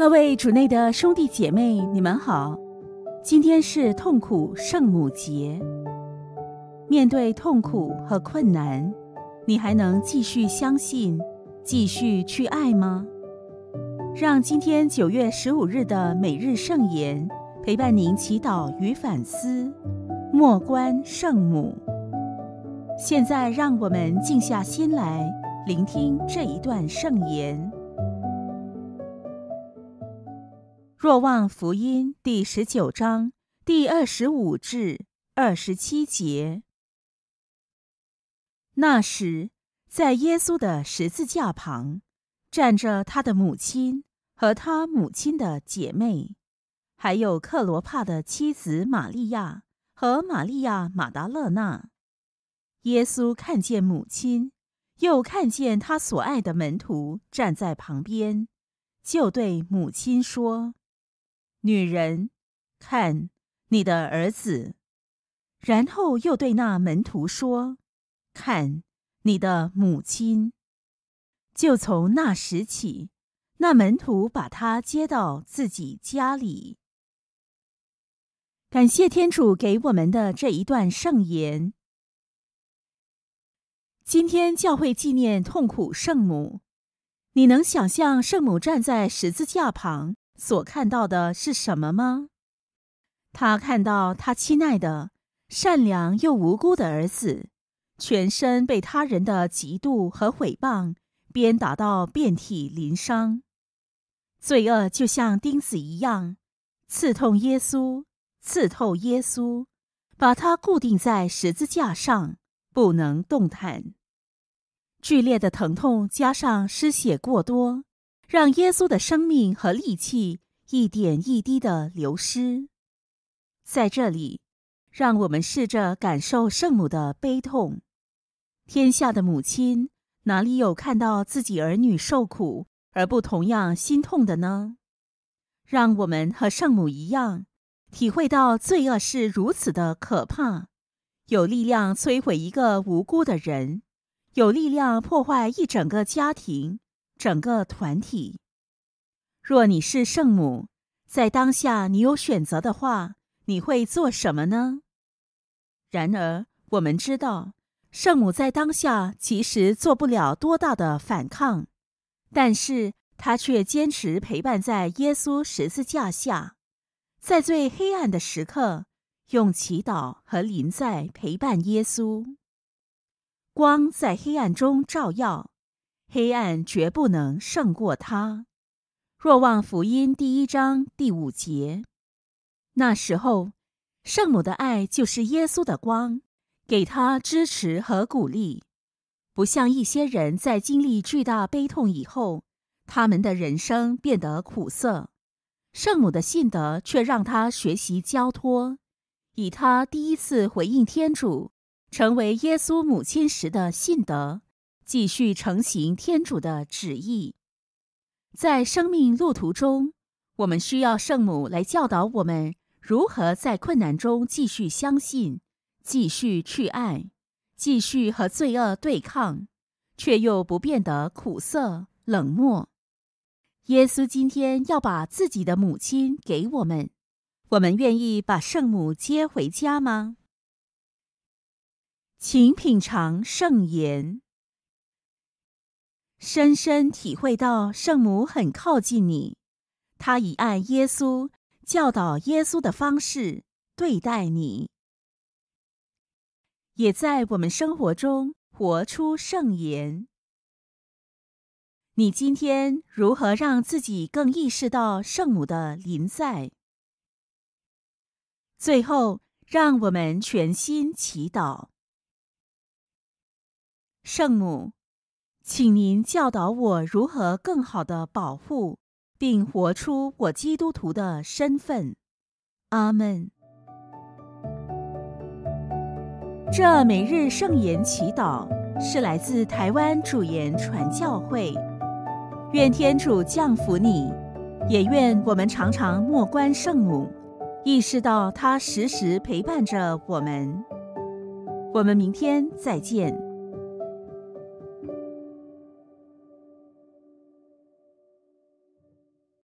各位主内的兄弟姐妹，你们好。今天是痛苦圣母节。面对痛苦和困难，你还能继续相信、继续去爱吗？让今天九月十五日的每日圣言陪伴您祈祷与反思。莫观圣母。现在让我们静下心来，聆听这一段圣言。若望福音第十九章第二十五至二十七节。那时，在耶稣的十字架旁站着他的母亲和他母亲的姐妹，还有克罗帕的妻子玛利亚和玛利亚马达勒纳。耶稣看见母亲，又看见他所爱的门徒站在旁边，就对母亲说。女人，看你的儿子，然后又对那门徒说：“看你的母亲。”就从那时起，那门徒把他接到自己家里。感谢天主给我们的这一段圣言。今天教会纪念痛苦圣母。你能想象圣母站在十字架旁？所看到的是什么吗？他看到他亲爱的、善良又无辜的儿子，全身被他人的嫉妒和毁谤鞭打到遍体鳞伤。罪恶就像钉子一样，刺痛耶稣，刺透耶稣，把它固定在十字架上，不能动弹。剧烈的疼痛加上失血过多。让耶稣的生命和力气一点一滴的流失。在这里，让我们试着感受圣母的悲痛。天下的母亲哪里有看到自己儿女受苦而不同样心痛的呢？让我们和圣母一样，体会到罪恶是如此的可怕，有力量摧毁一个无辜的人，有力量破坏一整个家庭。整个团体。若你是圣母，在当下你有选择的话，你会做什么呢？然而，我们知道，圣母在当下其实做不了多大的反抗，但是她却坚持陪伴在耶稣十字架下，在最黑暗的时刻，用祈祷和临在陪伴耶稣。光在黑暗中照耀。黑暗绝不能胜过他。若望福音第一章第五节。那时候，圣母的爱就是耶稣的光，给他支持和鼓励。不像一些人在经历巨大悲痛以后，他们的人生变得苦涩。圣母的信德却让他学习交托，以他第一次回应天主，成为耶稣母亲时的信德。继续成行天主的旨意，在生命路途中，我们需要圣母来教导我们如何在困难中继续相信，继续去爱，继续和罪恶对抗，却又不变得苦涩冷漠。耶稣今天要把自己的母亲给我们，我们愿意把圣母接回家吗？请品尝圣言。深深体会到圣母很靠近你，她以爱耶稣教导耶稣的方式对待你，也在我们生活中活出圣言。你今天如何让自己更意识到圣母的临在？最后，让我们全心祈祷，圣母。请您教导我如何更好的保护，并活出我基督徒的身份。阿门。这每日圣言祈祷是来自台湾主言传教会。愿天主降福你，也愿我们常常莫观圣母，意识到他时时陪伴着我们。我们明天再见。